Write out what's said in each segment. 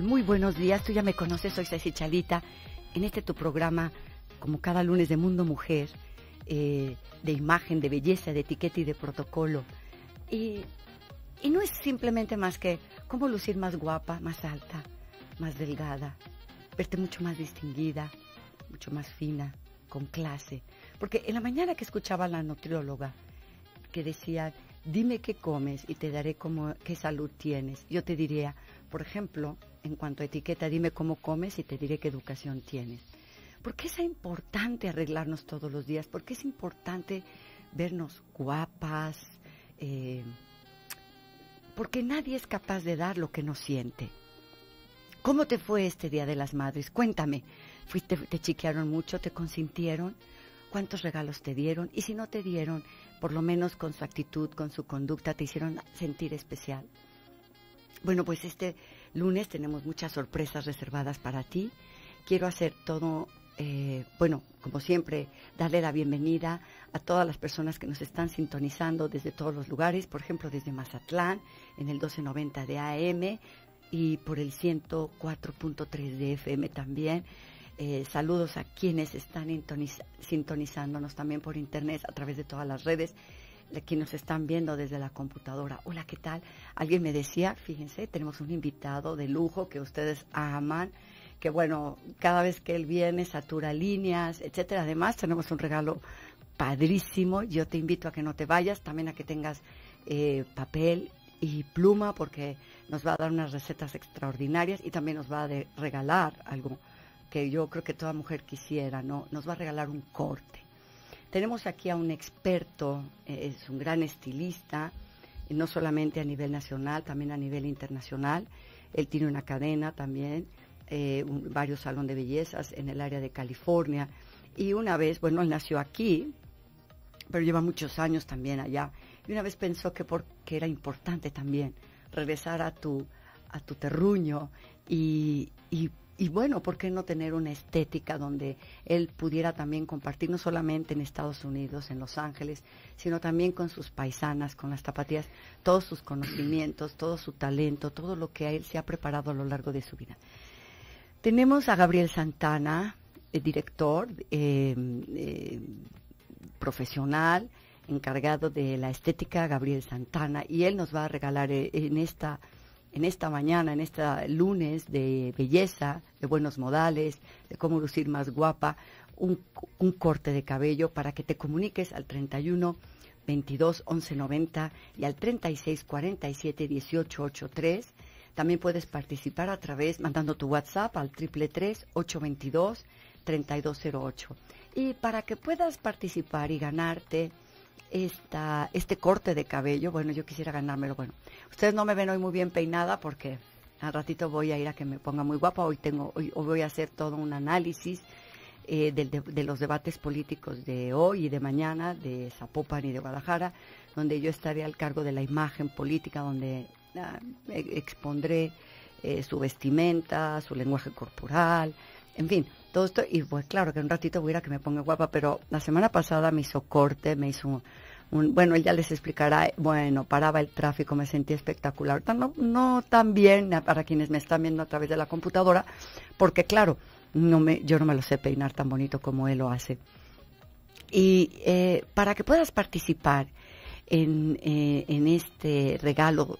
Muy buenos días. Tú ya me conoces, soy Ceci Chalita. En este tu programa, como cada lunes de Mundo Mujer, eh, de imagen, de belleza, de etiqueta y de protocolo. Y, no es simplemente más que cómo lucir más guapa, más alta, más delgada, verte mucho más distinguida, mucho más fina, con clase. Porque en la mañana que escuchaba a la nutrióloga, que decía, dime qué comes y te daré qué salud tienes, yo te diría, por ejemplo, en cuanto a etiqueta, dime cómo comes y te diré qué educación tienes. ¿Por qué es importante arreglarnos todos los días? ¿Por qué es importante vernos guapas? Eh, porque nadie es capaz de dar lo que no siente. ¿Cómo te fue este Día de las Madres? Cuéntame. ¿Te chiquearon mucho? ¿Te consintieron? ¿Cuántos regalos te dieron? Y si no te dieron, por lo menos con su actitud, con su conducta, te hicieron sentir especial. Bueno, pues este lunes tenemos muchas sorpresas reservadas para ti. Quiero hacer todo, eh, bueno, como siempre, darle la bienvenida a todas las personas que nos están sintonizando desde todos los lugares, por ejemplo, desde Mazatlán, en el 1290 de AM y por el 104.3 de FM también. Eh, saludos a quienes están sintonizándonos también por internet a través de todas las redes Aquí nos están viendo desde la computadora. Hola, ¿qué tal? Alguien me decía, fíjense, tenemos un invitado de lujo que ustedes aman, que bueno, cada vez que él viene satura líneas, etcétera. Además, tenemos un regalo padrísimo. Yo te invito a que no te vayas, también a que tengas eh, papel y pluma porque nos va a dar unas recetas extraordinarias y también nos va a regalar algo que yo creo que toda mujer quisiera, ¿no? Nos va a regalar un corte. Tenemos aquí a un experto, eh, es un gran estilista, eh, no solamente a nivel nacional, también a nivel internacional. Él tiene una cadena también, eh, varios salones de bellezas en el área de California. Y una vez, bueno, él nació aquí, pero lleva muchos años también allá. Y una vez pensó que, porque era importante también regresar a tu, a tu terruño y, y y bueno, ¿por qué no tener una estética donde él pudiera también compartir, no solamente en Estados Unidos, en Los Ángeles, sino también con sus paisanas, con las tapatías, todos sus conocimientos, todo su talento, todo lo que a él se ha preparado a lo largo de su vida? Tenemos a Gabriel Santana, eh, director eh, eh, profesional, encargado de la estética, Gabriel Santana, y él nos va a regalar en esta en esta mañana, en este lunes de belleza, de buenos modales, de cómo lucir más guapa, un, corte de cabello para que te comuniques al 31 22 11 90 y al 36 47 18 83. También puedes participar a través mandando tu WhatsApp al 33 822 3208. Y para que puedas participar y ganarte este corte de cabello. Bueno, yo quisiera ganármelo. Bueno, ustedes no me ven hoy muy bien peinada porque al ratito voy a ir a que me ponga muy guapa. Hoy tengo, hoy, voy a hacer todo un análisis eh, de, los debates políticos de hoy y de mañana, de Zapopan y de Guadalajara, donde yo estaré al cargo de la imagen política, donde ah, expondré eh, su vestimenta, su lenguaje corporal, en fin, todo esto, y pues claro que en un ratito voy a ir a que me ponga guapa, pero la semana pasada me hizo corte, me hizo un, bueno, él ya les explicará, bueno, paraba el tráfico, me sentí espectacular, no, no tan bien para quienes me están viendo a través de la computadora, porque claro, no me, yo no me lo sé peinar tan bonito como él lo hace. Y eh, para que puedas participar en, eh, en este regalo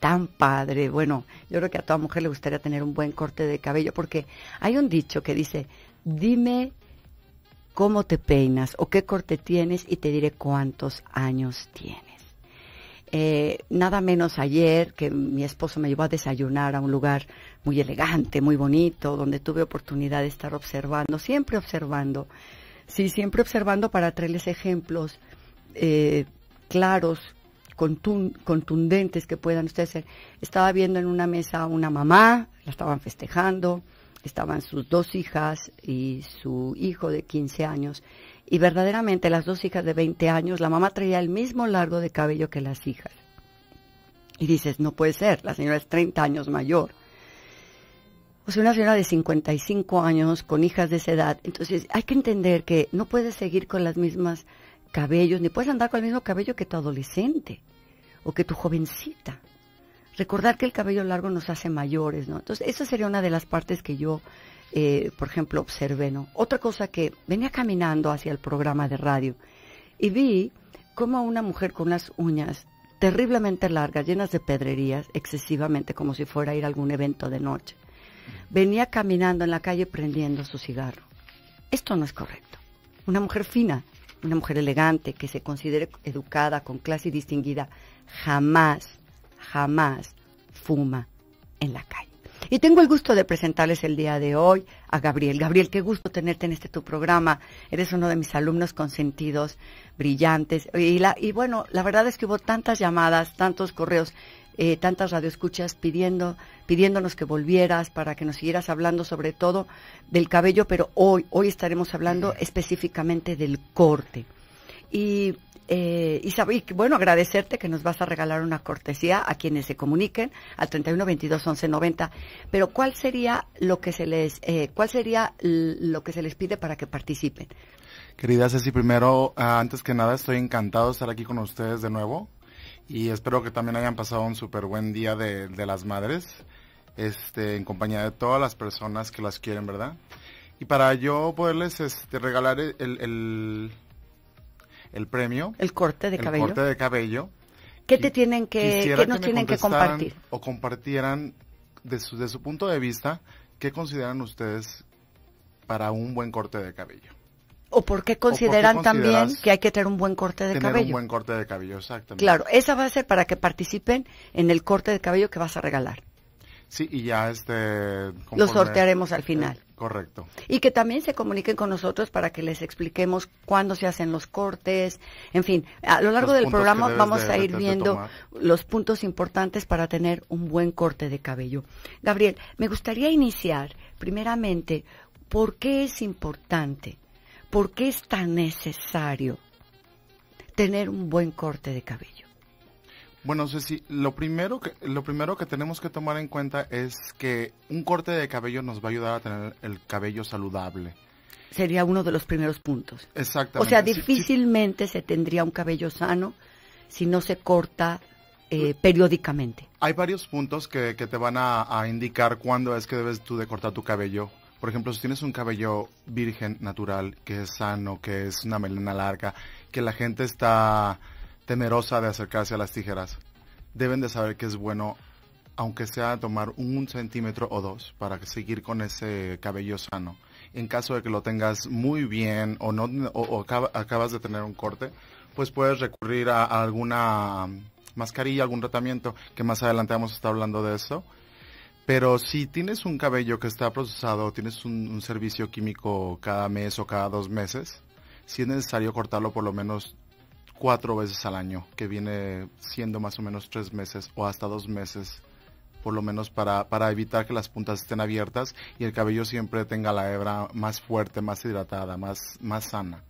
tan padre. Bueno, yo creo que a toda mujer le gustaría tener un buen corte de cabello, porque hay un dicho que dice, dime cómo te peinas o qué corte tienes y te diré cuántos años tienes. Eh, nada menos ayer que mi esposo me llevó a desayunar a un lugar muy elegante, muy bonito, donde tuve oportunidad de estar observando, siempre observando, sí, siempre observando para traerles ejemplos eh, claros contundentes que puedan ustedes ser, Estaba viendo en una mesa a una mamá, la estaban festejando, estaban sus dos hijas y su hijo de 15 años. Y verdaderamente las dos hijas de 20 años, la mamá traía el mismo largo de cabello que las hijas. Y dices, no puede ser, la señora es 30 años mayor. O sea, una señora de 55 años con hijas de esa edad. Entonces, hay que entender que no puede seguir con las mismas cabellos, ni puedes andar con el mismo cabello que tu adolescente o que tu jovencita. Recordar que el cabello largo nos hace mayores, ¿no? Entonces, esa sería una de las partes que yo, eh, por ejemplo, observé, ¿no? Otra cosa que venía caminando hacia el programa de radio y vi cómo una mujer con unas uñas terriblemente largas, llenas de pedrerías, excesivamente, como si fuera a ir a algún evento de noche, venía caminando en la calle prendiendo su cigarro. Esto no es correcto. Una mujer fina una mujer elegante, que se considere educada, con clase y distinguida, jamás, jamás fuma en la calle. Y tengo el gusto de presentarles el día de hoy a Gabriel. Gabriel, qué gusto tenerte en este tu programa. Eres uno de mis alumnos consentidos, brillantes. y bueno, la verdad es que hubo tantas llamadas, tantos correos eh, tantas radioescuchas pidiendo, pidiéndonos que volvieras para que nos siguieras hablando sobre todo del cabello, pero hoy, hoy estaremos hablando específicamente del corte. Y eh, y, bueno, agradecerte que nos vas a regalar una cortesía a quienes se comuniquen al 31 22 11 90. Pero ¿cuál sería lo que se les, eh, cuál sería lo que se les pide para que participen? queridas Ceci, primero, ah, antes que nada, estoy encantado de estar aquí con ustedes de nuevo y espero que también hayan pasado un súper buen día de, las madres, este, en compañía de todas las personas que las quieren, ¿verdad? Y para yo poderles este, regalar el, el, premio. El corte de cabello. de cabello. ¿Qué te tienen que, nos tienen que compartir? O compartieran de su, de su punto de vista, ¿qué consideran ustedes para un buen corte de cabello? ¿O por qué consideran también que hay que tener un buen corte de tener cabello? Un buen corte de cabello, exactamente. Claro, esa va a ser para que participen en el corte de cabello que vas a regalar. Sí, y ya este... Lo sortearemos al final. Eh, correcto. Y que también se comuniquen con nosotros para que les expliquemos cuándo se hacen los cortes, en fin, a lo largo del programa vamos a ir viendo los puntos importantes para tener un buen corte de cabello. Gabriel, me gustaría iniciar primeramente por qué es importante ¿Por qué es tan necesario tener un buen corte de cabello? Bueno, Ceci, lo primero, que, lo primero que tenemos que tomar en cuenta es que un corte de cabello nos va a ayudar a tener el cabello saludable. Sería uno de los primeros puntos. Exactamente. O sea, difícilmente se tendría un cabello sano si no se corta eh, pues, periódicamente. Hay varios puntos que, te van a, a, indicar cuándo es que debes tú de cortar tu cabello por ejemplo, si tienes un cabello virgen, natural, que es sano, que es una melena larga, que la gente está temerosa de acercarse a las tijeras, deben de saber que es bueno, aunque sea tomar un centímetro o dos, para seguir con ese cabello sano. En caso de que lo tengas muy bien o, no, o, acabas de tener un corte, pues puedes recurrir a alguna mascarilla, algún tratamiento, que más adelante vamos a estar hablando de eso pero si tienes un cabello que está procesado, tienes un, servicio químico cada mes o cada dos meses, si es necesario cortarlo por lo menos cuatro veces al año, que viene siendo más o menos tres meses o hasta dos meses, por lo menos para, para evitar que las puntas estén abiertas y el cabello siempre tenga la hebra más fuerte, más hidratada, más, más sana.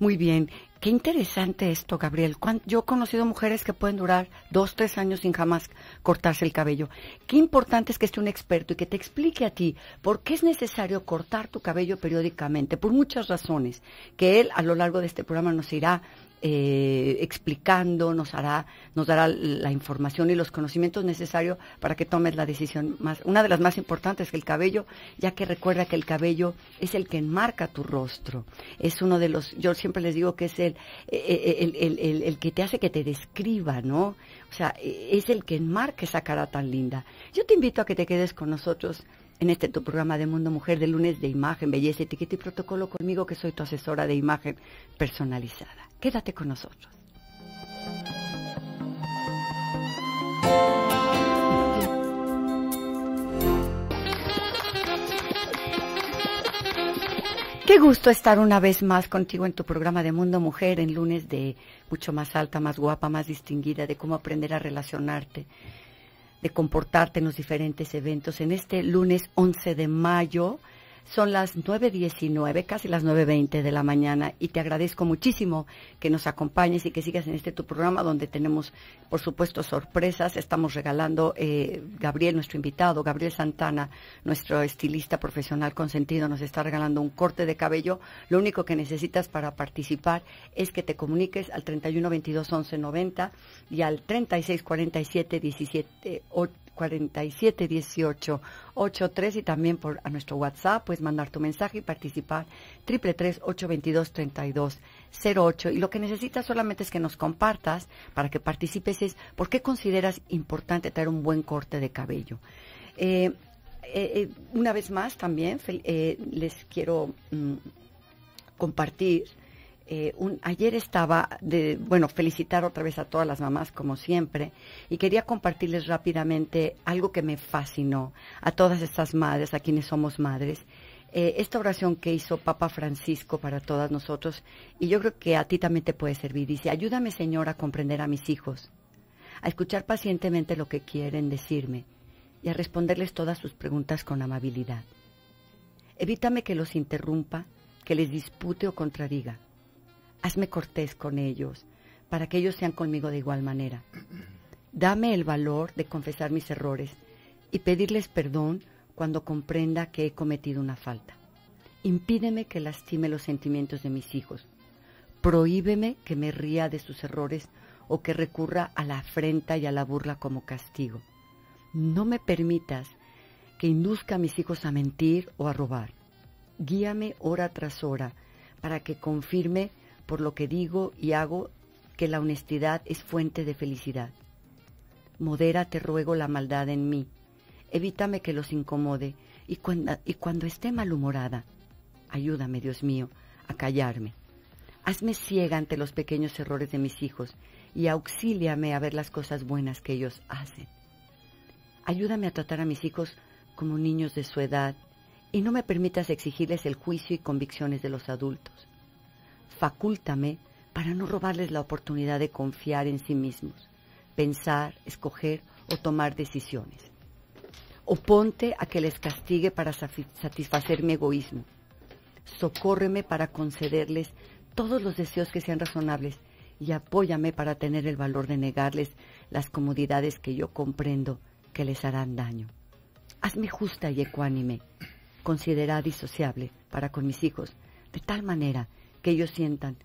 Muy bien. Qué interesante esto, Gabriel. Yo he conocido mujeres que pueden durar dos, tres años sin jamás cortarse el cabello. Qué importante es que esté un experto y que te explique a ti por qué es necesario cortar tu cabello periódicamente, por muchas razones, que él a lo largo de este programa nos irá eh, explicando, nos hará, nos dará la información y los conocimientos necesarios para que tomes la decisión más, una de las más importantes que el cabello, ya que recuerda que el cabello es el que enmarca tu rostro, es uno de los, yo siempre les digo que es el, eh, eh, el, que te hace que te describa, ¿no? O sea, e, es el que enmarca esa cara tan linda. Yo te invito a que te quedes con nosotros en este tu programa de Mundo Mujer de lunes de imagen, belleza, etiqueta y protocolo conmigo que soy tu asesora de imagen personalizada. Quédate con nosotros. Qué gusto estar una vez más contigo en tu programa de Mundo Mujer en lunes de mucho más alta, más guapa, más distinguida, de cómo aprender a relacionarte, de comportarte en los diferentes eventos. En este lunes 11 de mayo son las 9.19, casi las 9.20 de la mañana y te agradezco muchísimo que nos acompañes y que sigas en este tu programa donde tenemos, por supuesto, sorpresas. Estamos regalando, eh, Gabriel, nuestro invitado, Gabriel Santana, nuestro estilista profesional consentido, nos está regalando un corte de cabello. Lo único que necesitas para participar es que te comuniques al 31 22 y al 36 47 47 y también por a nuestro WhatsApp puedes mandar tu mensaje y participar 333 822 3208 y lo que necesitas solamente es que nos compartas para que participes es por qué consideras importante tener un buen corte de cabello. Eh, eh, eh, una vez más también les quiero mm, compartir eh, ayer estaba, de, bueno, felicitar otra vez a todas las mamás como siempre y quería compartirles rápidamente algo que me fascinó a todas estas madres, a quienes somos madres. Eh, esta oración que hizo Papa Francisco para todas nosotros y yo creo que a ti también te puede servir. Dice, ayúdame Señor a comprender a mis hijos, a escuchar pacientemente lo que quieren decirme y a responderles todas sus preguntas con amabilidad. Evítame que los interrumpa, que les dispute o contradiga hazme cortés con ellos, para que ellos sean conmigo de igual manera. Dame el valor de confesar mis errores y pedirles perdón cuando comprenda que he cometido una falta. Impídeme que lastime los sentimientos de mis hijos. Prohíbeme que me ría de sus errores o que recurra a la afrenta y a la burla como castigo. No me permitas que induzca a mis hijos a mentir o a robar. Guíame hora tras hora para que confirme por lo que digo y hago que la honestidad es fuente de felicidad. Modera, te ruego, la maldad en mí. Evítame que los incomode y cuando, y cuando esté malhumorada, ayúdame, Dios mío, a callarme. Hazme ciega ante los pequeños errores de mis hijos y auxíliame a ver las cosas buenas que ellos hacen. Ayúdame a tratar a mis hijos como niños de su edad y no me permitas exigirles el juicio y convicciones de los adultos facúltame para no robarles la oportunidad de confiar en sí mismos, pensar, escoger o tomar decisiones. Oponte a que les castigue para satisfacer mi egoísmo. Socórreme para concederles todos los deseos que sean razonables y apóyame para tener el valor de negarles las comodidades que yo comprendo que les harán daño. Hazme justa y ecuánime, considerada y sociable para con mis hijos, de tal manera que ellos sientan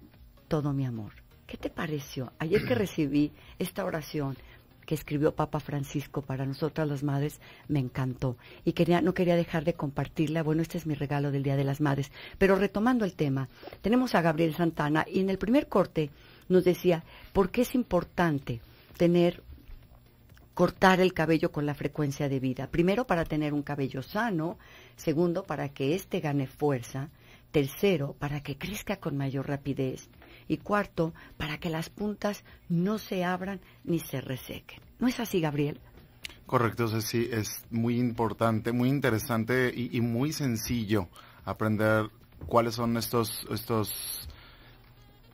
todo mi amor. ¿Qué te pareció? Ayer que recibí esta oración que escribió Papa Francisco para nosotras las madres, me encantó y quería, no quería dejar de compartirla. Bueno, este es mi regalo del Día de las Madres. Pero retomando el tema, tenemos a Gabriel Santana y en el primer corte nos decía por qué es importante tener cortar el cabello con la frecuencia de vida. Primero para tener un cabello sano, segundo para que éste gane fuerza Tercero, para que crezca con mayor rapidez. Y cuarto, para que las puntas no se abran ni se resequen. ¿No es así, Gabriel? Correcto, sí, es muy importante, muy interesante y, muy sencillo aprender cuáles son estos, estos,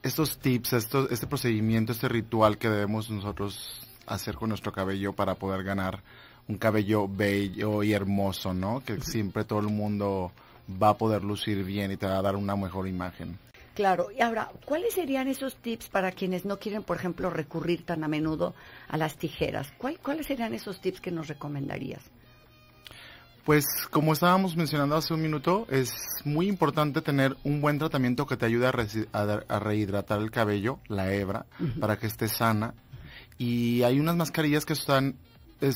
estos tips, estos, este procedimiento, este ritual que debemos nosotros hacer con nuestro cabello para poder ganar un cabello bello y hermoso, ¿no? Que siempre todo el mundo va a poder lucir bien y te va a dar una mejor imagen. Claro, y ahora, ¿cuáles serían esos tips para quienes no quieren, por ejemplo, recurrir tan a menudo a las tijeras? ¿Cuáles serían esos tips que nos recomendarías? Pues como estábamos mencionando hace un minuto, es muy importante tener un buen tratamiento que te ayude a, rehidratar el cabello, la hebra, para que esté sana. Y hay unas mascarillas que están e,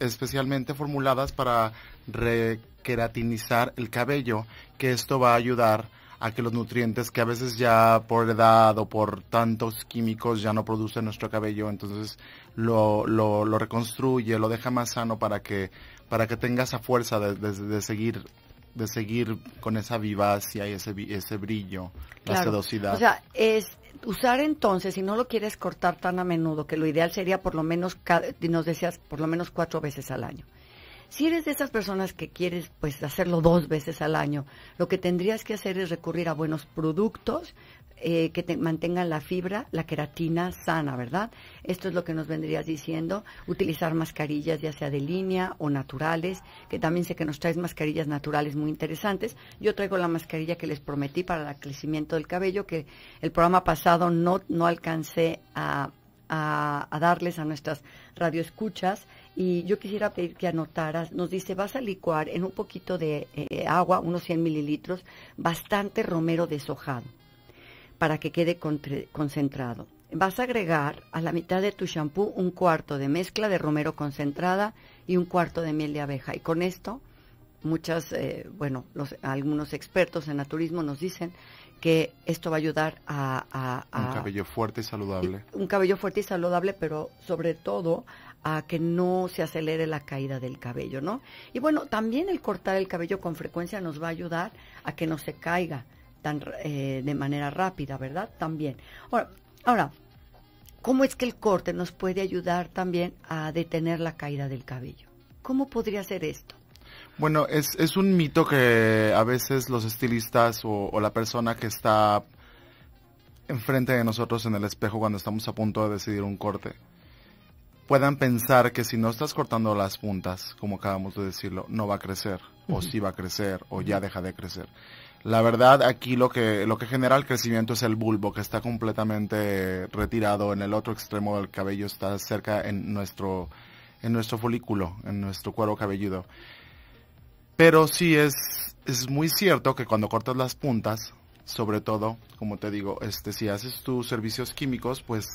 especialmente formuladas para re queratinizar el cabello, que esto va a ayudar a que los nutrientes que a veces ya por edad o por tantos químicos ya no produce nuestro cabello, entonces lo, lo, reconstruye, lo deja más sano para que, para que tenga esa fuerza de, seguir de seguir con esa vivacia y ese, ese brillo, la sedosidad. O sea, es usar entonces, si no lo quieres cortar tan a menudo, que lo ideal sería por lo menos, nos decías, por lo menos cuatro veces al año. Si eres de esas personas que quieres pues hacerlo dos veces al año, lo que tendrías que hacer es recurrir a buenos productos eh, que te mantengan la fibra, la queratina sana, ¿verdad? Esto es lo que nos vendrías diciendo. Utilizar mascarillas ya sea de línea o naturales, que también sé que nos traes mascarillas naturales muy interesantes. Yo traigo la mascarilla que les prometí para el crecimiento del cabello, que el programa pasado no, no alcancé a, a, a darles a nuestras radioescuchas y yo quisiera pedir que anotaras, nos dice, vas a licuar en un poquito de eh, agua, unos 100 mililitros, bastante romero deshojado para que quede concentrado. Vas a agregar a la mitad de tu shampoo un cuarto de mezcla de romero concentrada y un cuarto de miel de abeja. Y con esto, muchas, eh, bueno, los, algunos expertos en naturismo nos dicen que esto va a ayudar a, un cabello fuerte y saludable. Un cabello fuerte y saludable, pero sobre todo a que no se acelere la caída del cabello, ¿no? Y bueno, también el cortar el cabello con frecuencia nos va a ayudar a que no se caiga tan eh, de manera rápida, ¿verdad? También. Ahora, ¿cómo es que el corte nos puede ayudar también a detener la caída del cabello? ¿Cómo podría ser esto? Bueno, es, es un mito que a veces los estilistas o, o la persona que está enfrente de nosotros en el espejo cuando estamos a punto de decidir un corte, puedan pensar que si no estás cortando las puntas, como acabamos de decirlo, no va a crecer, o sí va a crecer, o ya deja de crecer. La verdad, aquí lo que, lo que genera el crecimiento es el bulbo, que está completamente retirado en el otro extremo del cabello, está cerca en nuestro, en nuestro folículo, en nuestro cuero cabelludo. Pero sí es, es muy cierto que cuando cortas las puntas, sobre todo, como te digo, este, si haces tus servicios químicos, pues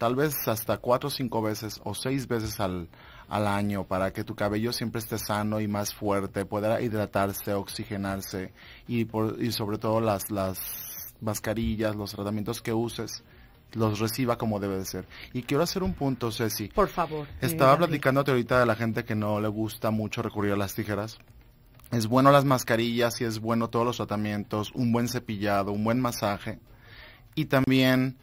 tal vez hasta cuatro o cinco veces o seis veces al, al año para que tu cabello siempre esté sano y más fuerte, pueda hidratarse, oxigenarse y, y sobre todo las, las mascarillas, los tratamientos que uses los reciba como debe de ser. Y quiero hacer un punto, Ceci. Por favor. Estaba platicándote ahorita de la gente que no le gusta mucho recurrir a las tijeras. Es bueno las mascarillas y es bueno todos los tratamientos, un buen cepillado, un buen masaje. Y también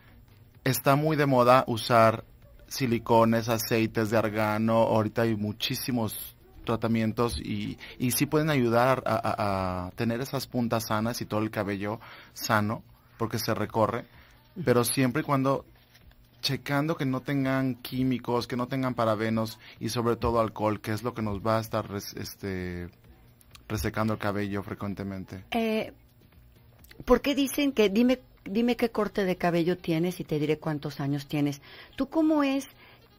está muy de moda usar silicones, aceites de argano, ahorita hay muchísimos tratamientos y, y sí pueden ayudar a, tener esas puntas sanas y todo el cabello sano porque se recorre, pero siempre y cuando checando que no tengan químicos, que no tengan parabenos y sobre todo alcohol, que es lo que nos va a estar este, resecando el cabello frecuentemente. Eh, ¿Por qué dicen que, dime dime qué corte de cabello tienes y te diré cuántos años tienes. ¿Tú cómo es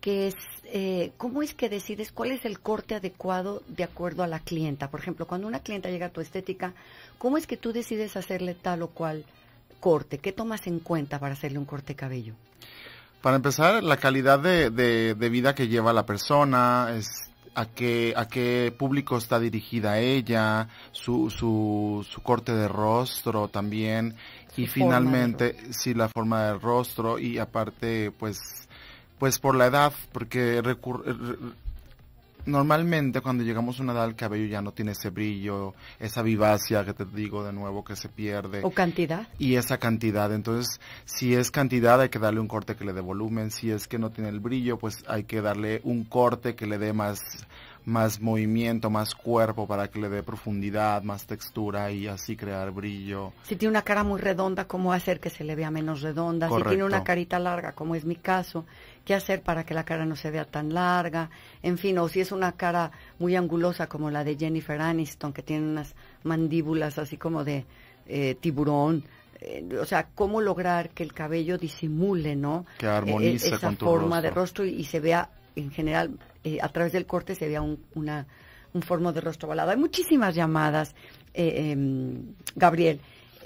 que eh, cómo es que decides cuál es el corte adecuado de acuerdo a la clienta? Por ejemplo, cuando una clienta llega a tu estética, ¿cómo es que tú decides hacerle tal o cual corte? ¿Qué tomas en cuenta para hacerle un corte de cabello? Para empezar, la calidad de, vida que lleva la persona, es a qué, público está dirigida ella, su corte de rostro también, y finalmente, sí, la forma del rostro y aparte, pues, pues por la edad, porque normalmente cuando llegamos a una edad el cabello ya no tiene ese brillo, esa vivacia que te digo de nuevo que se pierde. O cantidad. Y esa cantidad. Entonces, si es cantidad hay que darle un corte que le dé volumen, si es que no tiene el brillo, pues hay que darle un corte que le dé más más movimiento, más cuerpo para que le dé profundidad, más textura y así crear brillo. Si tiene una cara muy redonda, ¿cómo hacer que se le vea menos redonda? Si tiene una carita larga, como es mi caso, ¿qué hacer para que la cara no se vea tan larga? En fin, o si es una cara muy angulosa como la de Jennifer Aniston, que tiene unas mandíbulas así como de eh, tiburón, eh, o sea, cómo lograr que el cabello disimule, ¿no? Que armonice eh, con forma de rostro y, se vea en general a través del corte se vea un, una, un formo de rostro ovalado. Hay muchísimas llamadas, eh, em, Gabriel.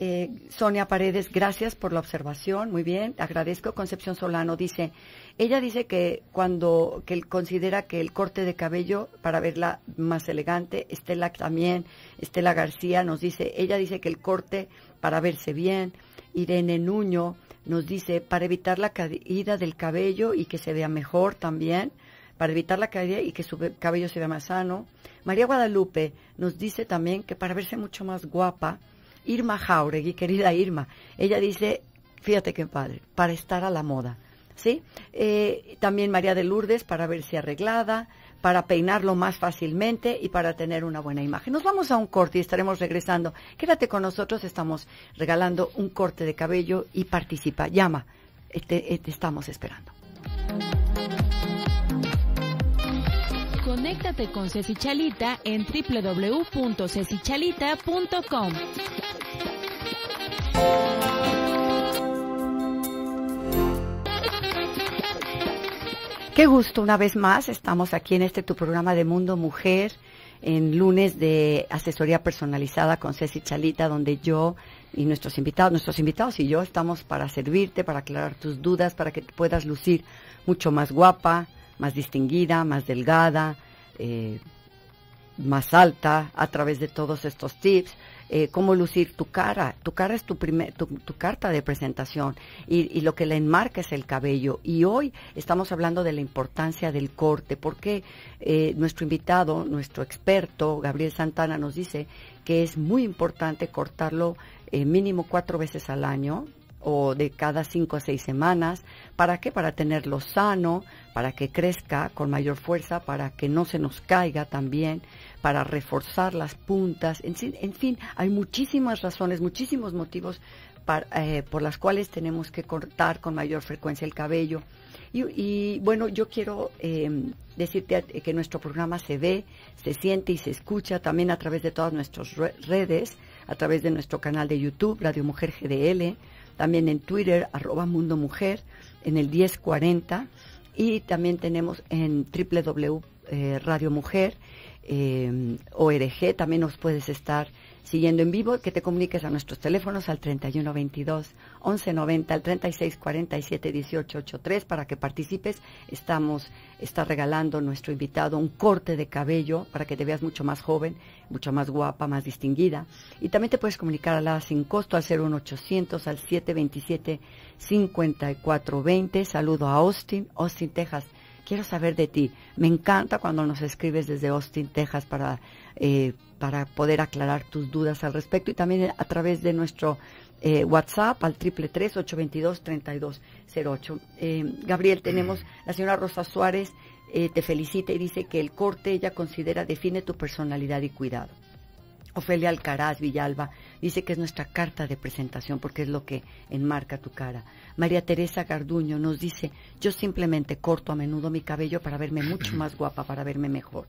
Eh, Sonia Paredes, gracias por la observación, muy bien, agradezco. Concepción Solano dice, ella dice que cuando que considera que el corte de cabello para verla más elegante, Estela también, Estela García nos dice, ella dice que el corte para verse bien, Irene Nuño nos dice para evitar la caída del cabello y que se vea mejor también para evitar la caída y que su cabello se vea más sano. María Guadalupe nos dice también que para verse mucho más guapa, Irma Jauregui, querida Irma, ella dice, fíjate qué padre, para estar a la moda. ¿Sí? Eh, también María de Lourdes para verse arreglada, para peinarlo más fácilmente y para tener una buena imagen. Nos vamos a un corte y estaremos regresando. Quédate con nosotros, estamos regalando un corte de cabello y participa. Llama, eh, eh, te estamos esperando. Conéctate con Ceci Chalita en www.cecichalita.com. Qué gusto una vez más, estamos aquí en este tu programa de Mundo Mujer, en lunes de asesoría personalizada con Ceci Chalita, donde yo y nuestros invitados, nuestros invitados y yo estamos para servirte, para aclarar tus dudas, para que puedas lucir mucho más guapa, más distinguida, más delgada, eh, más alta a través de todos estos tips. Eh, cómo lucir tu cara. Tu cara es tu, primer, tu, carta de presentación y, lo que la enmarca es el cabello. Y hoy estamos hablando de la importancia del corte, porque eh, nuestro invitado, nuestro experto, Gabriel Santana, nos dice que es muy importante cortarlo mínimo cuatro veces al año, o de cada cinco a seis semanas. ¿Para qué? Para tenerlo sano, para que crezca con mayor fuerza, para que no se nos caiga también, para reforzar las puntas. En fin, hay muchísimas razones, muchísimos motivos eh, por las cuales tenemos que cortar con mayor frecuencia el cabello. Y, bueno, yo quiero em, decirte que nuestro programa se ve, se siente y se escucha también a través de todas nuestras redes, a través de nuestro canal de YouTube, Radio Mujer GDL también en Twitter, arroba Mundo Mujer, en el 1040, y también tenemos en www.radiomujer.org, eh, eh también nos puedes estar Siguiendo en vivo, que te comuniques a nuestros teléfonos al 3122 1190 al 3647 1883 para que participes. Estamos está regalando nuestro invitado un corte de cabello para que te veas mucho más joven, mucho más guapa, más distinguida. Y también te puedes comunicar a la sin costo al 01800 al 727 5420. Saludo a Austin, Austin, Texas quiero saber de ti. Me encanta cuando nos escribes desde Austin, Texas, para eh, para poder aclarar tus dudas al respecto y también a través de nuestro eh, WhatsApp al 333-822-3208. Eh, Gabriel, tenemos mm. la señora Rosa Suárez, eh, te felicita y dice que el corte ella considera define tu personalidad y cuidado. Ofelia Alcaraz Villalba dice que es nuestra carta de presentación porque es lo que enmarca tu cara. María Teresa Garduño nos dice, yo simplemente corto a menudo mi cabello para verme mucho más guapa, para verme mejor.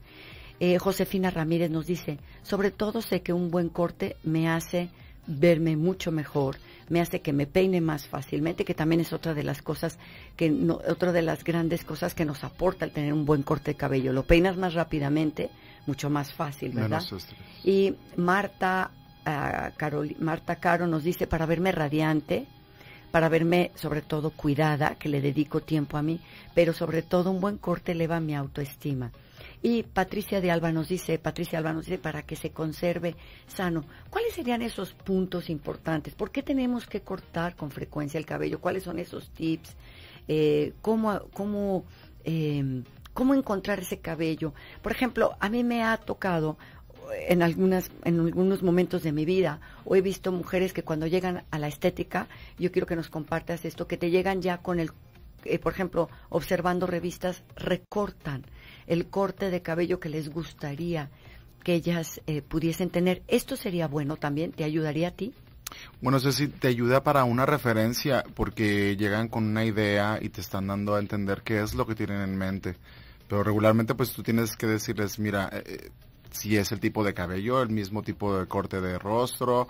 Eh, Josefina Ramírez nos dice, sobre todo sé que un buen corte me hace verme mucho mejor, me hace que me peine más fácilmente, que también es otra de las cosas que no, otra de las grandes cosas que nos aporta el tener un buen corte de cabello. Lo peinas más rápidamente, mucho más fácil, ¿verdad? Y Marta ah, Marta Caro nos dice para verme radiante, para verme sobre todo cuidada, que le dedico tiempo a mí, pero sobre todo un buen corte eleva mi autoestima. Y Patricia de Alba nos dice, Patricia Alba nos dice, para que se conserve sano. ¿Cuáles serían esos puntos importantes? ¿Por qué tenemos que cortar con frecuencia el cabello? ¿Cuáles son esos tips? Eh, ¿Cómo, cómo, em, cómo encontrar ese cabello? Por ejemplo, a mí me ha tocado en algunas en algunos momentos de mi vida o he visto mujeres que cuando llegan a la estética yo quiero que nos compartas esto que te llegan ya con el eh, por ejemplo observando revistas recortan el corte de cabello que les gustaría que ellas eh, pudiesen tener. ¿Esto sería bueno también? ¿Te ayudaría a ti? Bueno, eso sí te ayuda para una referencia porque llegan con una idea y te están dando a entender qué es lo que tienen en mente. Pero regularmente pues tú tienes que decirles, mira, eh, eh, si es el tipo de cabello, el mismo tipo de corte de rostro,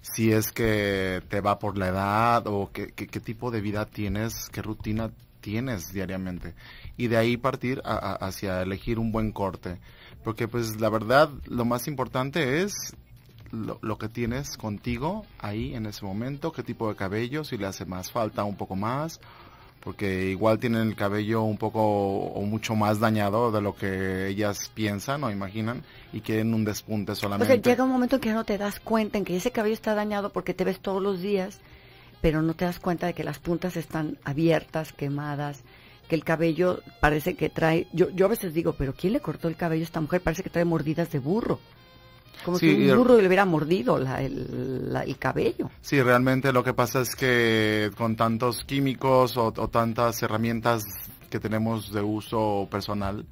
si es que te va por la edad o qué tipo de vida tienes, qué rutina tienes diariamente y de ahí partir hacia elegir un buen corte. Porque pues la verdad lo más importante es lo, que tienes contigo ahí en ese momento, qué tipo de cabello, si le hace más falta un poco más, porque igual tienen el cabello un poco o mucho más dañado de lo que ellas piensan o imaginan y quieren un despunte solamente. llega un momento en que no te das cuenta en que ese cabello está dañado porque te ves todos los días, pero no te das cuenta de que las puntas están abiertas, quemadas, que el cabello parece que trae, yo, yo a veces digo, pero ¿quién le cortó el cabello a esta mujer? Parece que trae mordidas de burro. Como si un burro le hubiera mordido la, el, el, cabello. Sí, realmente lo que pasa es que con tantos químicos o, tantas herramientas que tenemos de uso personal,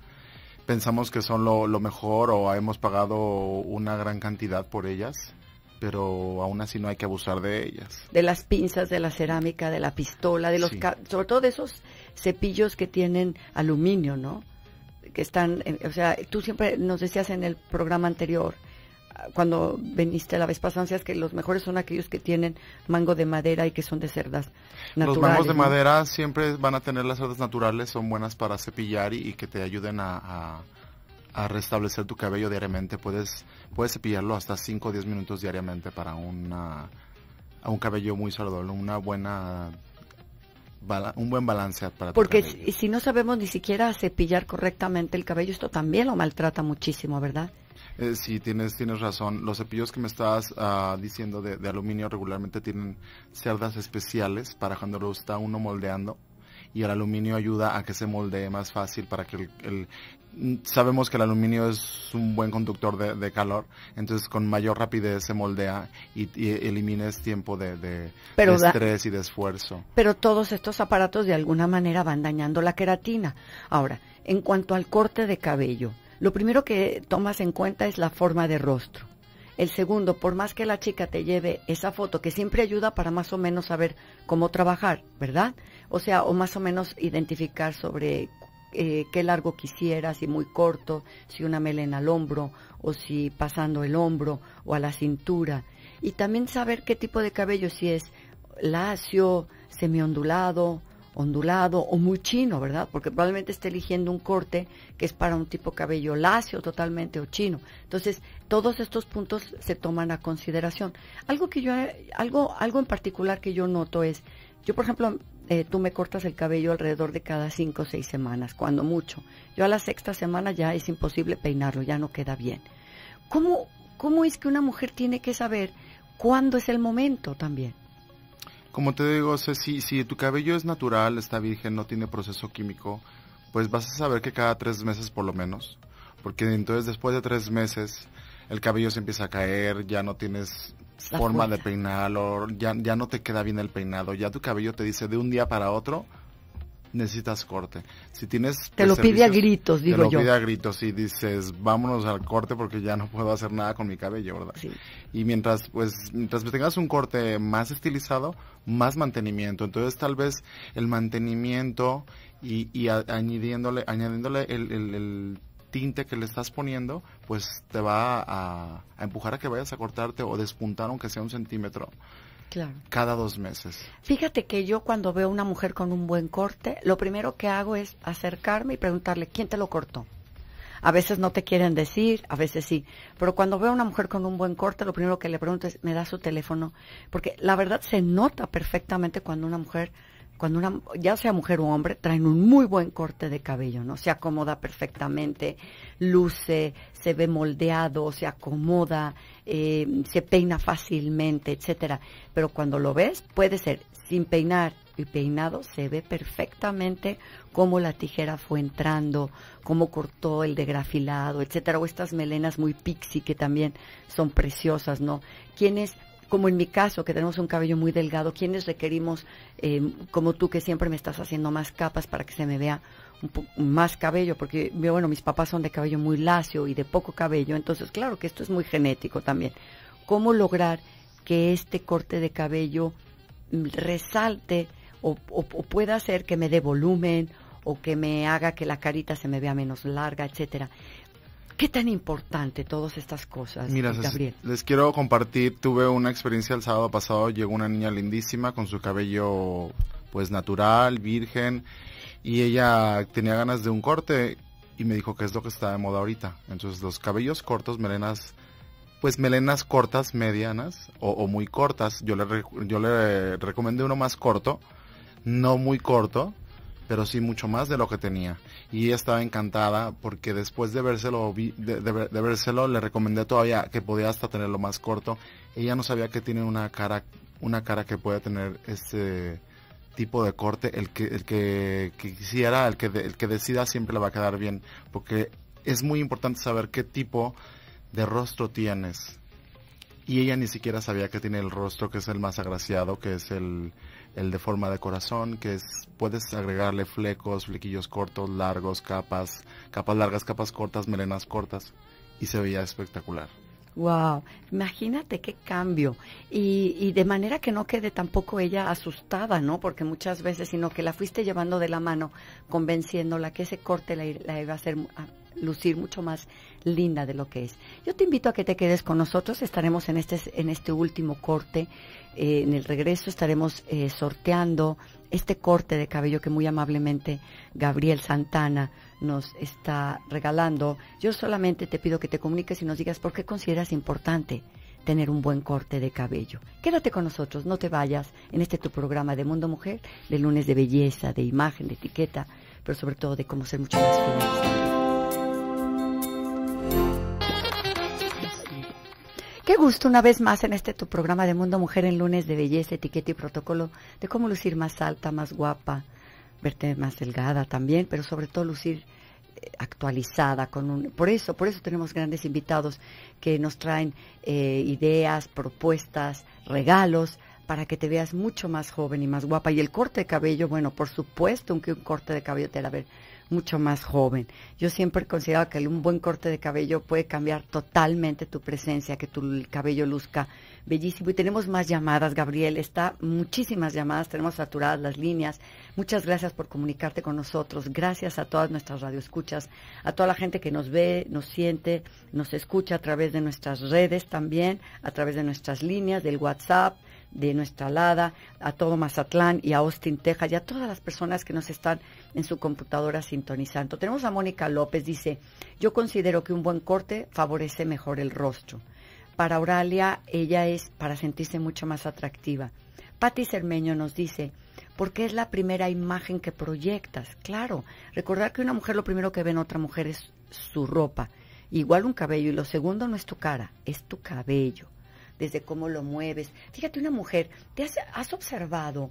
pensamos que son lo mejor o hemos pagado una gran cantidad por ellas pero aún así no hay que abusar de ellas. De las pinzas, de la cerámica, de la pistola, de los sobre todo de esos cepillos que tienen aluminio, ¿no? Que están, eh, o sea, tú siempre nos decías en el programa anterior, cuando veniste la vez pasada, que los mejores son aquellos que tienen mango de madera y que son de cerdas naturales. Los mangos de madera siempre van a tener las cerdas naturales, son buenas para cepillar y, que te ayuden a a restablecer tu cabello diariamente. Puedes, puedes cepillarlo hasta 5 o 10 minutos diariamente para una, un cabello muy saludable, una buena un buen balance para Porque si no sabemos ni siquiera cepillar correctamente el cabello, esto también lo maltrata muchísimo, ¿verdad? Eh, sí, tienes, tienes razón. Los cepillos que me estás ah, diciendo de, aluminio regularmente tienen cerdas especiales para cuando lo está uno moldeando. Y el aluminio ayuda a que se moldee más fácil para que el, sabemos que el aluminio es un buen conductor de, calor, entonces con mayor rapidez se moldea y, elimines tiempo de, estrés y de esfuerzo. Pero todos estos aparatos de alguna manera van dañando la queratina. Ahora, en cuanto al corte de cabello, lo primero que tomas en cuenta es la forma de rostro. El segundo, por más que la chica te lleve esa foto, que siempre ayuda para más o menos saber cómo trabajar, ¿verdad? O sea, o más o menos identificar sobre eh, qué largo quisiera, si muy corto, si una melena al hombro o si pasando el hombro o a la cintura. Y también saber qué tipo de cabello, si es lacio, semiondulado, ondulado o muy chino, ¿verdad? Porque probablemente esté eligiendo un corte que es para un tipo de cabello lacio totalmente o chino. Entonces, todos estos puntos se toman a consideración. Algo que yo algo algo en particular que yo noto es yo por ejemplo eh, tú me cortas el cabello alrededor de cada cinco o seis semanas, cuando mucho. Yo a la sexta semana ya es imposible peinarlo, ya no queda bien. ¿Cómo, cómo es que una mujer tiene que saber cuándo es el momento también? Como te digo, si, si tu cabello es natural, está virgen, no tiene proceso químico, pues vas a saber que cada tres meses por lo menos, porque entonces después de tres meses el cabello se empieza a caer, ya no tienes forma de peinarlo, ya, ya no te queda bien el peinado, ya tu cabello te dice de un día para otro, necesitas corte. Si tienes te lo pide a gritos, digo yo. Te lo pide a gritos y dices, vámonos al corte porque ya no puedo hacer nada con mi cabello, ¿verdad? Y mientras pues mientras tengas un corte más estilizado, más mantenimiento. Entonces, tal vez el mantenimiento y, y añadiéndole añadiéndole el, el, el tinte que le estás poniendo, pues te va a, empujar a que vayas a cortarte o despuntar aunque sea un centímetro. Cada dos meses. Fíjate que yo cuando veo una mujer con un buen corte, lo primero que hago es acercarme y preguntarle, ¿quién te lo cortó? A veces no te quieren decir, a veces sí. Pero cuando veo a una mujer con un buen corte, lo primero que le pregunto es, ¿me da su teléfono? Porque la verdad se nota perfectamente cuando una mujer cuando una, ya sea mujer o hombre, traen un muy buen corte de cabello, ¿no? Se acomoda perfectamente, luce, se ve moldeado, se acomoda, eh, se peina fácilmente, etcétera. Pero cuando lo ves, puede ser sin peinar y peinado, se ve perfectamente cómo la tijera fue entrando, cómo cortó el degrafilado, etcétera. O estas melenas muy pixi que también son preciosas, ¿no? Quienes como en mi caso, que tenemos un cabello muy delgado, quienes requerimos, em, como tú que siempre me estás haciendo más capas para que se me vea más cabello, porque bueno, mis papás son de cabello muy lacio y de poco cabello, entonces claro que esto es muy genético también. ¿Cómo lograr que este corte de cabello mm, resalte o, o pueda hacer que me dé volumen o que me haga que la carita se me vea menos larga, etcétera? ¿Qué tan importante todas estas cosas, Mira, Gabriel? Les, quiero compartir, tuve una experiencia el sábado pasado, llegó una niña lindísima con su cabello pues natural, virgen, y ella tenía ganas de un corte y me dijo que es lo que está de moda ahorita. Entonces los cabellos cortos, melenas, pues melenas cortas, medianas o, muy cortas, yo le, yo le recomendé uno más corto, no muy corto, pero sí mucho más de lo que tenía. Y estaba encantada porque después de verselo, le recomendé todavía que podía hasta tenerlo más corto. Ella no sabía que tiene una cara, una cara que puede tener este tipo de corte, el que, el que quisiera, el que, el que decida siempre le va a quedar bien, porque es muy importante saber qué tipo de rostro tienes. Y ella ni siquiera sabía que tiene el rostro que es el más agraciado, que es el, el de forma de corazón, que es, puedes agregarle flecos, flequillos cortos, largos, capas, capas largas, capas cortas, melenas cortas, y se veía espectacular. Wow, imagínate qué cambio. Y, y, de manera que no quede tampoco ella asustada, ¿no? Porque muchas veces, sino que la fuiste llevando de la mano, convenciéndola que ese corte la, iba a hacer lucir mucho más linda de lo que es. Yo te invito a que te quedes con nosotros, estaremos en este, en este último corte eh, en el regreso estaremos eh, sorteando este corte de cabello que muy amablemente Gabriel Santana nos está regalando. Yo solamente te pido que te comuniques y nos digas por qué consideras importante tener un buen corte de cabello. Quédate con nosotros, no te vayas en este tu programa de Mundo Mujer, de lunes de belleza, de imagen, de etiqueta, pero sobre todo de cómo ser mucho más feliz. Qué gusto una vez más en este tu programa de Mundo Mujer en lunes de belleza, etiqueta y protocolo de cómo lucir más alta, más guapa, verte más delgada también, pero sobre todo lucir eh, actualizada con un por eso por eso tenemos grandes invitados que nos traen eh, ideas propuestas regalos para que te veas mucho más joven y más guapa y el corte de cabello bueno por supuesto aunque un corte de cabello te, la, mucho más joven. Yo siempre he considerado que un buen corte de cabello puede cambiar totalmente tu presencia, que tu cabello luzca bellísimo. Y tenemos más llamadas, Gabriel. Está muchísimas llamadas, tenemos saturadas las líneas. Muchas gracias por comunicarte con nosotros. Gracias a todas nuestras radioescuchas, a toda la gente que nos ve, nos siente, nos escucha a través de nuestras redes también, a través de nuestras líneas, del WhatsApp de nuestra alada, a todo Mazatlán y a Austin, Texas, y a todas las personas que nos están en su computadora sintonizando. Tenemos a Mónica López, dice, yo considero que un buen corte favorece mejor el rostro. Para Auralia, ella es para sentirse mucho más atractiva. Patti Cermeño nos dice, porque es la primera imagen que proyectas. Claro, recordar que una mujer lo primero que ve en otra mujer es su ropa, igual un cabello, y lo segundo no es tu cara, es tu cabello desde cómo lo mueves. Fíjate, una mujer, ¿te has, observado,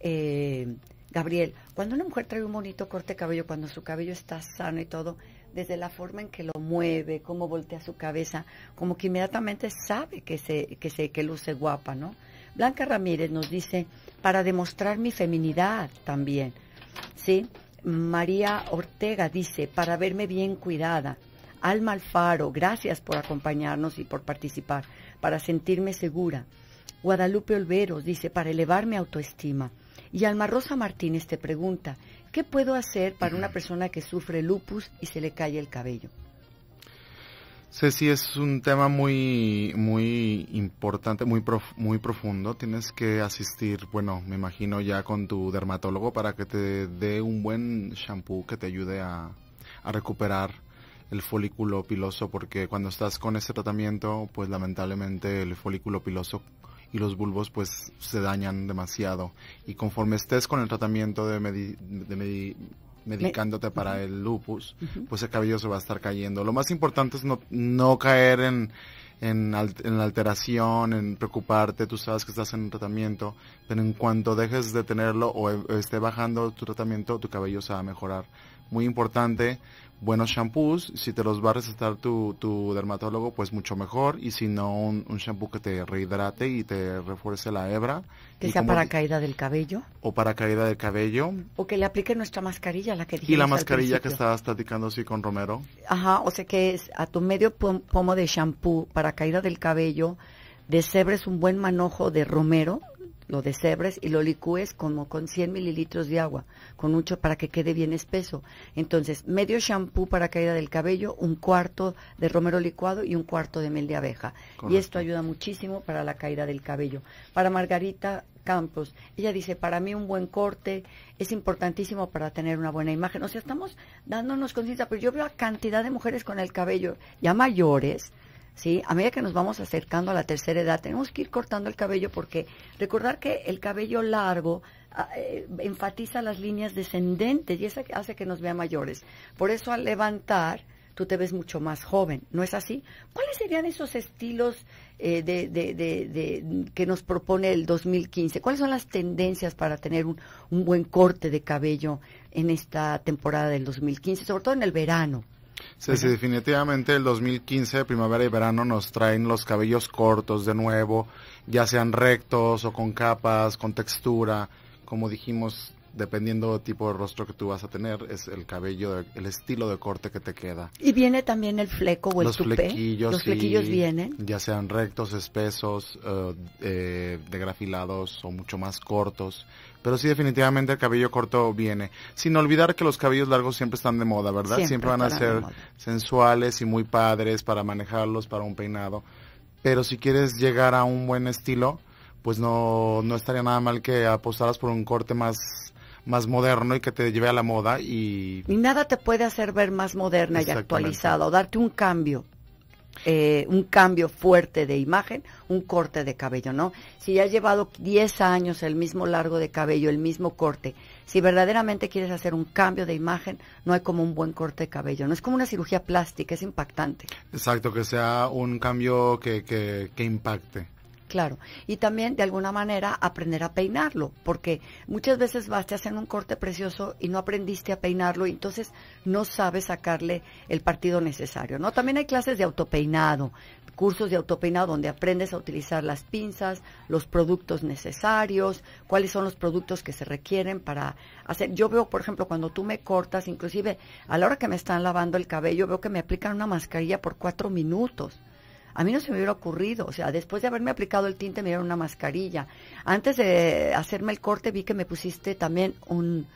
eh, Gabriel, cuando una mujer trae un bonito corte de cabello, cuando su cabello está sano y todo, desde la forma en que lo mueve, cómo voltea su cabeza, como que inmediatamente sabe que se, que que luce guapa, ¿no? Blanca Ramírez nos dice, para demostrar mi feminidad también, ¿sí? María Ortega dice, para verme bien cuidada. Alma Alfaro, gracias por acompañarnos y por participar para sentirme segura. Guadalupe Olveros dice, para elevarme autoestima. Y Alma Rosa Martínez te pregunta, ¿qué puedo hacer para una persona que sufre lupus y se le cae el cabello? Ceci, es un tema muy, muy importante, muy, muy profundo. Tienes que asistir, bueno, me imagino ya con tu dermatólogo para que te dé un buen shampoo que te ayude a, a recuperar el folículo piloso porque cuando estás con ese tratamiento pues lamentablemente el folículo piloso y los bulbos pues se dañan demasiado y conforme estés con el tratamiento de, de medicándote para el lupus pues el cabello se va a estar cayendo lo más importante es no, no caer en en, en, la alteración, en preocuparte, tú sabes que estás en un tratamiento, pero en cuanto dejes de tenerlo o e, esté bajando tu tratamiento, tu cabello se va a mejorar. Muy importante, buenos shampoos. Si te los va a recetar tu, tu dermatólogo, pues mucho mejor. Y si no, un, un shampoo que te rehidrate y te refuerce la hebra. Que sea para caída del cabello. O para caída del cabello. O que le aplique nuestra mascarilla, la que dijimos Y la mascarilla que estabas platicando así con Romero. Ajá, o sea que es a tu medio pomo de shampoo para caída del cabello, es un buen manojo de romero lo deshebres y lo licúes como con 100 mililitros de agua, con mucho para que quede bien espeso. Entonces, medio shampoo para caída del cabello, un cuarto de romero licuado y un cuarto de miel de abeja. Y esto ayuda muchísimo para la caída del cabello. Para Margarita Campos, ella dice, para mí un buen corte es importantísimo para tener una buena imagen. O sea, estamos dándonos conciencia, pero yo veo a cantidad de mujeres con el cabello ya mayores ¿sí? A medida que nos vamos acercando a la tercera edad, tenemos que ir cortando el cabello porque recordar que el cabello largo ah, eh, enfatiza las líneas descendentes y eso hace que nos vea mayores. Por eso al levantar, tú te ves mucho más joven, ¿no es así? ¿Cuáles serían esos estilos eh, que nos propone el 2015? ¿Cuáles son las tendencias para tener un, un buen corte de cabello en esta temporada del 2015, sobre todo en el verano? Sí, sí, definitivamente el 2015 primavera y verano nos traen los cabellos cortos de nuevo, ya sean rectos o con capas, con textura, como dijimos, dependiendo del tipo de rostro que tú vas a tener, es el cabello, el estilo de corte que te queda. Y viene también el fleco o el los Flequillos, los flequillos vienen. Ya sean rectos, espesos, eh, de eh, degrafilados o mucho más cortos. Pero sí, definitivamente el cabello corto viene. Sin olvidar que los cabellos largos siempre están de moda, ¿verdad? Siempre, van a ser sensuales y muy padres para manejarlos, para un peinado. Pero si quieres llegar a un buen estilo, pues no, no estaría nada mal que apostaras por un corte más más moderno y que te lleve a la moda y... nada te puede hacer ver más moderna y actualizada o darte un cambio. Eh, un cambio fuerte de imagen, un corte de cabello, ¿no? Si ya has llevado 10 años el mismo largo de cabello, el mismo corte, si verdaderamente quieres hacer un cambio de imagen, no hay como un buen corte de cabello, no es como una cirugía plástica, es impactante. Exacto, que sea un cambio que, que, que impacte. Claro. Y también, de alguna manera, aprender a peinarlo, porque muchas veces vas, te hacen un corte precioso y no aprendiste a peinarlo, y entonces no sabes sacarle el partido necesario, ¿no? También hay clases de autopeinado, cursos de autopeinado donde aprendes a utilizar las pinzas, los productos necesarios, cuáles son los productos que se requieren para hacer. Yo veo, por ejemplo, cuando tú me cortas, inclusive a la hora que me están lavando el cabello, veo que me aplican una mascarilla por cuatro minutos. A mí no se me hubiera ocurrido, o sea, después de haberme aplicado el tinte me dieron una mascarilla. Antes de hacerme el corte vi que me pusiste también un,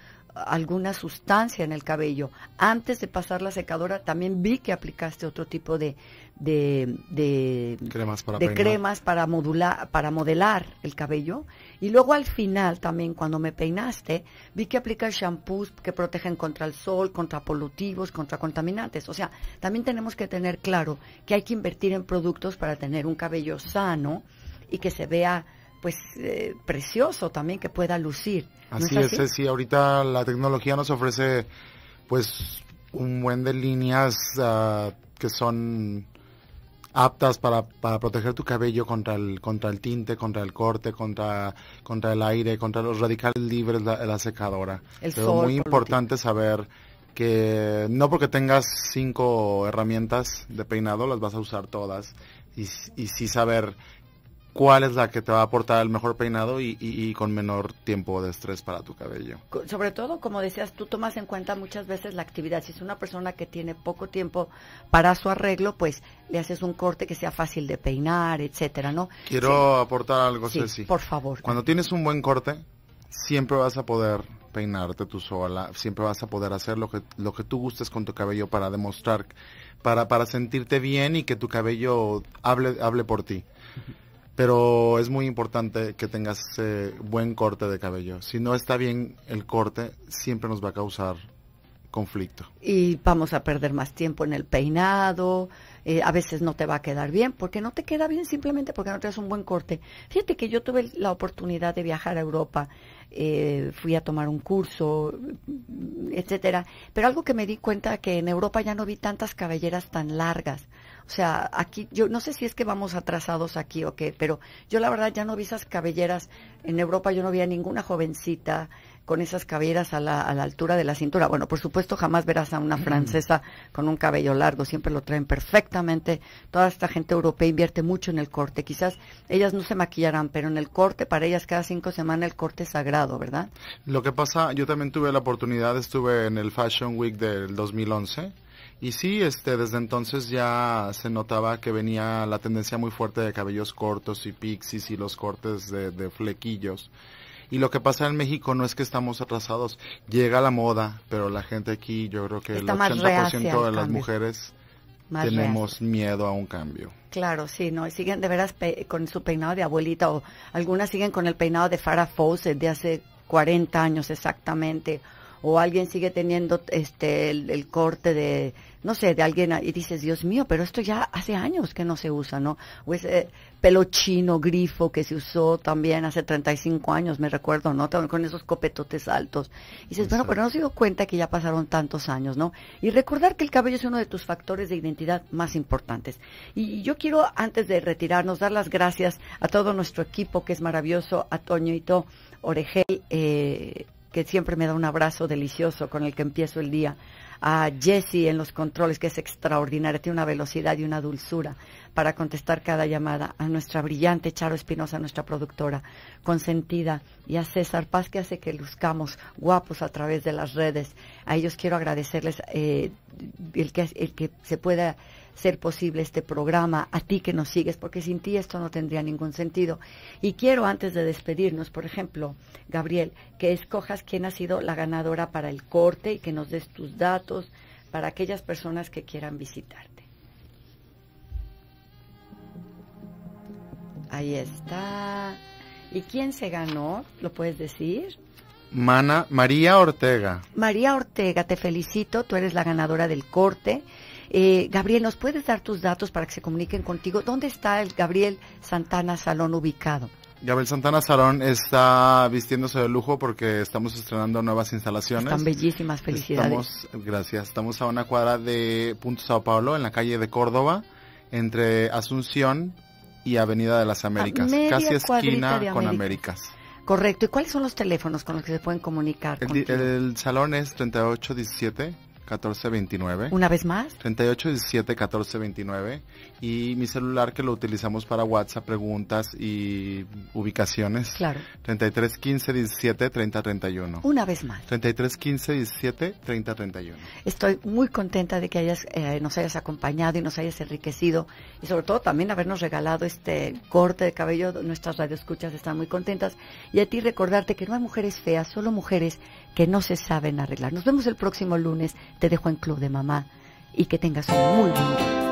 alguna sustancia en el cabello. Antes de pasar la secadora también vi que aplicaste otro tipo de, de, cremas, para de cremas, para modular, para modelar el cabello. Y luego al final también cuando me peinaste, vi que aplicas shampoos que protegen contra el sol, contra polutivos, contra contaminantes. O sea, también tenemos que tener claro que hay que invertir en productos para tener un cabello sano y que se vea pues eh, precioso también que pueda lucir. así es, eh, sí, ahorita la tecnología nos ofrece pues un buen de líneas ah, que son aptas para, para, proteger tu cabello contra el, contra el tinte, contra el corte, contra, contra el aire, contra los radicales libres, la, la secadora. El Pero muy importante saber que no porque tengas cinco herramientas de peinado las vas a usar todas y, y sí saber cuál es la que te va a aportar el mejor peinado y, con menor tiempo de estrés para tu cabello. Sobre todo, como decías, tú tomas en cuenta muchas veces la actividad. Si es una persona que tiene poco tiempo para su arreglo, pues le haces un corte que sea fácil de peinar, etcétera, ¿no? Quiero aportar algo, sí, Por favor. Cuando tienes un buen corte, siempre vas a poder peinarte tú sola, siempre vas a poder hacer lo que, lo que tú gustes con tu cabello para demostrar, para, para sentirte bien y que tu cabello hable, hable por ti pero es muy importante que tengas eh, buen corte de cabello. Si no está bien el corte, siempre nos va a causar conflicto. Y vamos a perder más tiempo en el peinado, eh, a veces no te va a quedar bien, porque no te queda bien simplemente porque no tienes un buen corte. Fíjate que yo tuve la oportunidad de viajar a Europa, eh, fui a tomar un curso, etcétera, pero algo que me di cuenta que en Europa ya no vi tantas cabelleras tan largas. O sea, aquí, yo no sé si es que vamos atrasados aquí o qué, pero yo la verdad ya no vi esas cabelleras. En Europa yo no vi a ninguna jovencita con esas cabelleras a la, a la altura de la cintura. Bueno, por supuesto jamás verás a una mm. francesa con un cabello largo, siempre lo traen perfectamente. Toda esta gente europea invierte mucho en el corte. Quizás ellas no se maquillarán, pero en el corte, para ellas cada cinco semanas el corte es sagrado, ¿verdad? Lo que pasa, yo también tuve la oportunidad, estuve en el Fashion Week del 2011 y sí, este, desde entonces ya se notaba que venía la tendencia muy fuerte de cabellos cortos y pixis y los cortes de, de flequillos. Y lo que pasa en México no es que estamos atrasados. Llega la moda, pero la gente aquí, yo creo que el 80% de las mujeres tenemos miedo a un cambio. Claro, sí, no, siguen de veras con su peinado de abuelita o algunas siguen con el peinado de Farah Fawcett de hace 40 años exactamente o alguien sigue teniendo este el, corte de no sé de alguien y dices Dios mío pero esto ya hace años que no se usa no o ese eh, pelo chino grifo que se usó también hace 35 años me recuerdo no con esos copetotes altos y dices bueno pero no se dio cuenta que ya pasaron tantos años no y recordar que el cabello es uno de tus factores de identidad más importantes y, yo quiero antes de retirarnos dar las gracias a todo nuestro equipo que es maravilloso a Toñito Oregel eh, que siempre me da un abrazo delicioso con el que empiezo el día, a Jessie en los controles, que es extraordinaria, tiene una velocidad y una dulzura para contestar cada llamada, a nuestra brillante Charo Espinosa, nuestra productora, consentida, y a César Paz, que hace que luzcamos guapos a través de las redes. A ellos quiero agradecerles eh, el que se pueda ser posible este programa, a ti que nos sigues, porque sin ti esto no tendría ningún sentido. Y quiero antes de despedirnos, por ejemplo, Gabriel, que escojas quién ha sido la ganadora para el corte y que nos des tus datos para aquellas personas que quieran visitarte. Ahí está. ¿Y quién se ganó? ¿Lo puedes decir? Mana, María Ortega. María Ortega, te felicito, tú eres la ganadora del corte eh, Gabriel, ¿nos puedes dar tus datos para que se comuniquen contigo? ¿Dónde está el Gabriel Santana Salón ubicado? Gabriel Santana Salón está vistiéndose de lujo porque estamos estrenando nuevas instalaciones. Están bellísimas, felicidades. Estamos, gracias. Estamos a una cuadra de Punto Sao Paulo, en la calle de Córdoba, entre Asunción y Avenida de las Américas, casi esquina con Américas. Correcto. ¿Y cuáles son los teléfonos con los que se pueden comunicar? El, el salón es 3817 1429. Una vez más. 3817-1429. Y mi celular que lo utilizamos para WhatsApp, preguntas y ubicaciones. Claro. 3315-173031. Una vez más. 3315-173031. Estoy muy contenta de que hayas, eh, nos hayas acompañado y nos hayas enriquecido. Y sobre todo también habernos regalado este corte de cabello. Nuestras radioescuchas están muy contentas. Y a ti recordarte que no hay mujeres feas, solo mujeres que no se saben arreglar. Nos vemos el próximo lunes. Te dejo en Club de Mamá y que tengas un muy buen día.